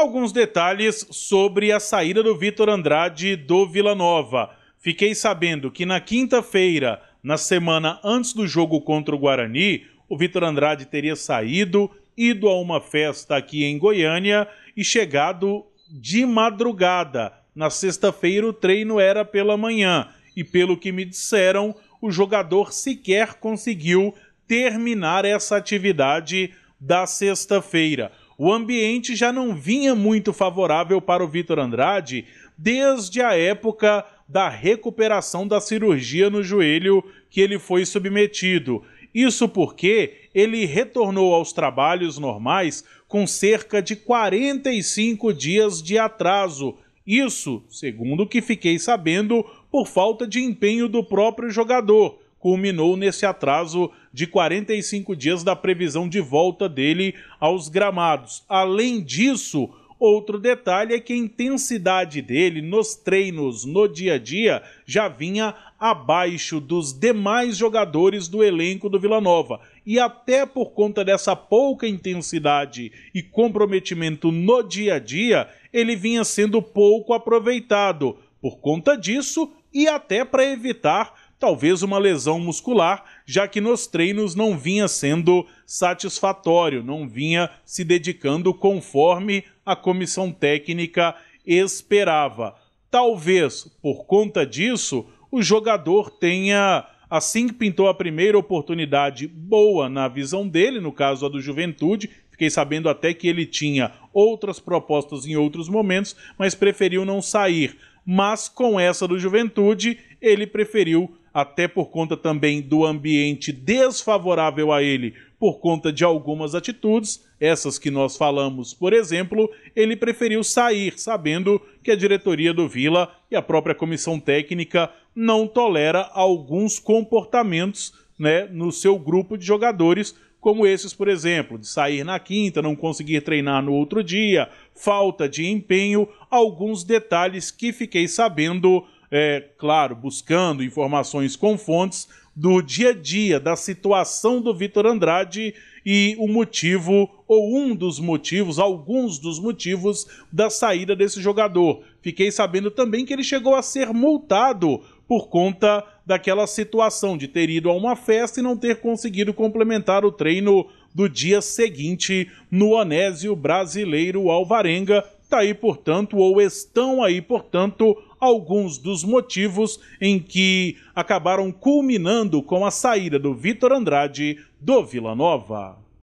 alguns detalhes sobre a saída do Vitor Andrade do Vila Nova. Fiquei sabendo que na quinta-feira, na semana antes do jogo contra o Guarani, o Vitor Andrade teria saído, ido a uma festa aqui em Goiânia e chegado de madrugada. Na sexta-feira, o treino era pela manhã e, pelo que me disseram, o jogador sequer conseguiu terminar essa atividade da sexta-feira o ambiente já não vinha muito favorável para o Vitor Andrade desde a época da recuperação da cirurgia no joelho que ele foi submetido. Isso porque ele retornou aos trabalhos normais com cerca de 45 dias de atraso. Isso, segundo o que fiquei sabendo, por falta de empenho do próprio jogador, culminou nesse atraso de 45 dias da previsão de volta dele aos gramados. Além disso, outro detalhe é que a intensidade dele nos treinos, no dia a dia, já vinha abaixo dos demais jogadores do elenco do Vila Nova. E até por conta dessa pouca intensidade e comprometimento no dia a dia, ele vinha sendo pouco aproveitado. Por conta disso, e até para evitar talvez uma lesão muscular, já que nos treinos não vinha sendo satisfatório, não vinha se dedicando conforme a comissão técnica esperava. Talvez por conta disso o jogador tenha, assim que pintou a primeira oportunidade boa na visão dele, no caso a do Juventude, fiquei sabendo até que ele tinha outras propostas em outros momentos, mas preferiu não sair. Mas com essa do Juventude, ele preferiu até por conta também do ambiente desfavorável a ele, por conta de algumas atitudes, essas que nós falamos, por exemplo, ele preferiu sair, sabendo que a diretoria do Vila e a própria comissão técnica não tolera alguns comportamentos né, no seu grupo de jogadores, como esses, por exemplo, de sair na quinta, não conseguir treinar no outro dia, falta de empenho, alguns detalhes que fiquei sabendo é, claro, buscando informações com fontes do dia a dia, da situação do Vitor Andrade e o motivo, ou um dos motivos, alguns dos motivos da saída desse jogador. Fiquei sabendo também que ele chegou a ser multado por conta daquela situação de ter ido a uma festa e não ter conseguido complementar o treino do dia seguinte no Onésio Brasileiro Alvarenga. Tá aí, portanto, ou estão aí, portanto, alguns dos motivos em que acabaram culminando com a saída do Vitor Andrade do Vila Nova.